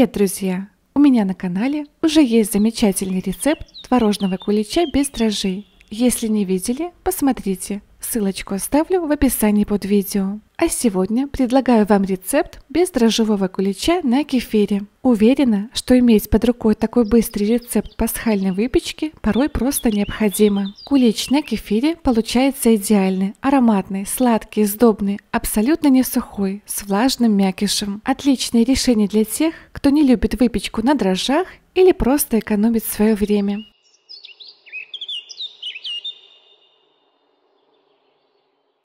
Привет, друзья! У меня на канале уже есть замечательный рецепт творожного кулича без дрожжей. Если не видели, посмотрите. Ссылочку оставлю в описании под видео. А сегодня предлагаю вам рецепт без дрожжевого кулича на кефире. Уверена, что иметь под рукой такой быстрый рецепт пасхальной выпечки порой просто необходимо. Кулич на кефире получается идеальный, ароматный, сладкий, сдобный, абсолютно не сухой, с влажным мякишем. Отличное решение для тех, кто не любит выпечку на дрожжах или просто экономит свое время.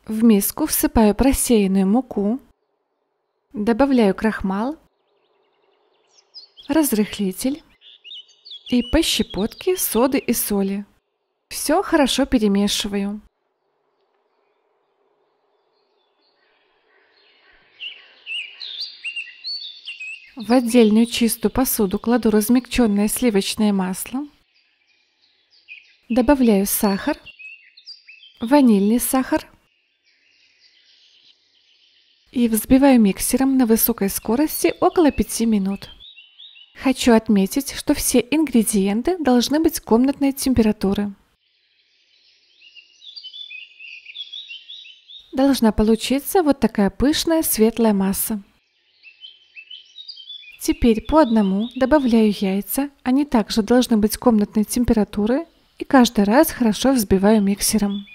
В миску всыпаю просеянную муку, добавляю крахмал, разрыхлитель и по щепотке соды и соли. Все хорошо перемешиваю. В отдельную чистую посуду кладу размягченное сливочное масло. Добавляю сахар, ванильный сахар – и взбиваю миксером на высокой скорости около 5 минут. Хочу отметить, что все ингредиенты должны быть комнатной температуры. Должна получиться вот такая пышная светлая масса. Теперь по одному добавляю яйца, они также должны быть комнатной температуры и каждый раз хорошо взбиваю миксером.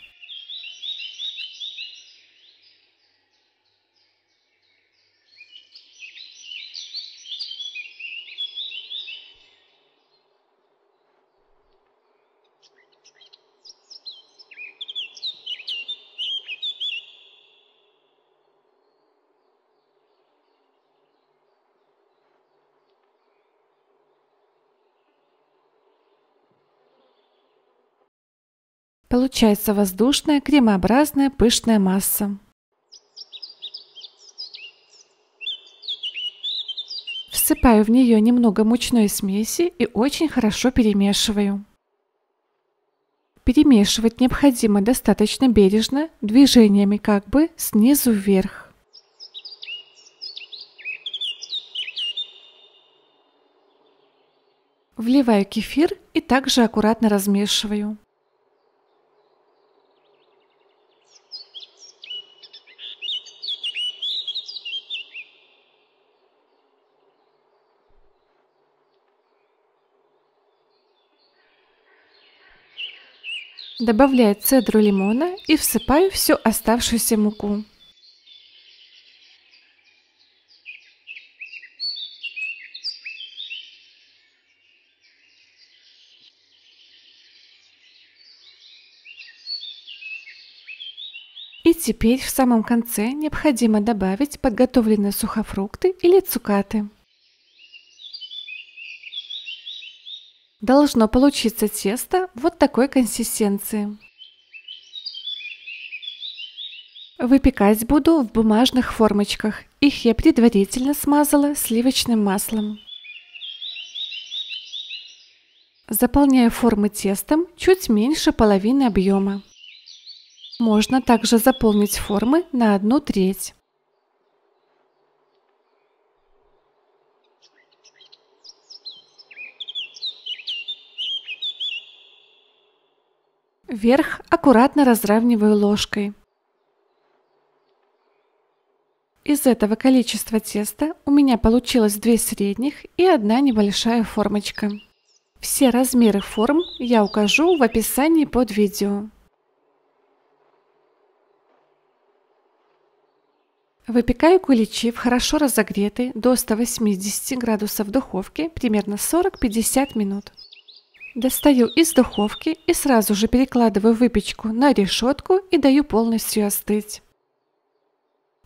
Получается воздушная, кремообразная, пышная масса. Всыпаю в нее немного мучной смеси и очень хорошо перемешиваю. Перемешивать необходимо достаточно бережно, движениями как бы снизу вверх. Вливаю кефир и также аккуратно размешиваю. Добавляю цедру лимона и всыпаю всю оставшуюся муку. И теперь в самом конце необходимо добавить подготовленные сухофрукты или цукаты. Должно получиться тесто вот такой консистенции. Выпекать буду в бумажных формочках. Их я предварительно смазала сливочным маслом. Заполняю формы тестом чуть меньше половины объема. Можно также заполнить формы на одну треть. Верх аккуратно разравниваю ложкой. Из этого количества теста у меня получилось две средних и одна небольшая формочка. Все размеры форм я укажу в описании под видео. Выпекаю куличи в хорошо разогретой до 180 градусов духовке примерно 40-50 минут. Достаю из духовки и сразу же перекладываю выпечку на решетку и даю полностью остыть.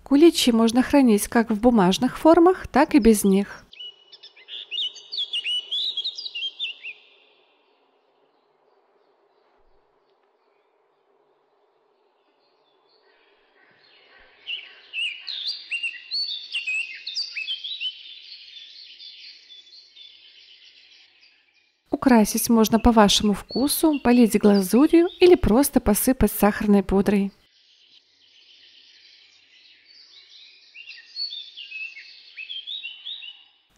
Куличи можно хранить как в бумажных формах, так и без них. украсить можно по вашему вкусу, полить глазурью или просто посыпать сахарной пудрой.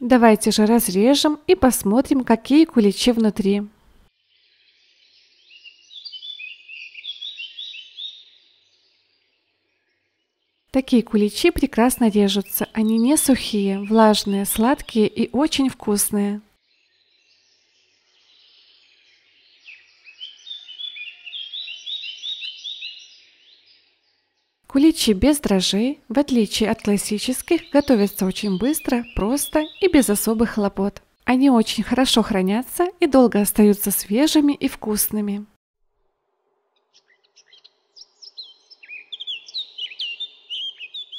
Давайте же разрежем и посмотрим, какие куличи внутри. Такие куличи прекрасно режутся, они не сухие, влажные, сладкие и очень вкусные. Куличи без дрожжей, в отличие от классических, готовятся очень быстро, просто и без особых хлопот. Они очень хорошо хранятся и долго остаются свежими и вкусными.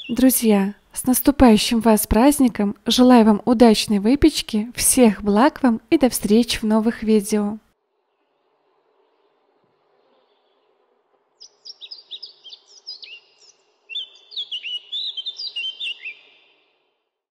Друзья, с наступающим вас праздником! Желаю вам удачной выпечки, всех благ вам и до встречи в новых видео!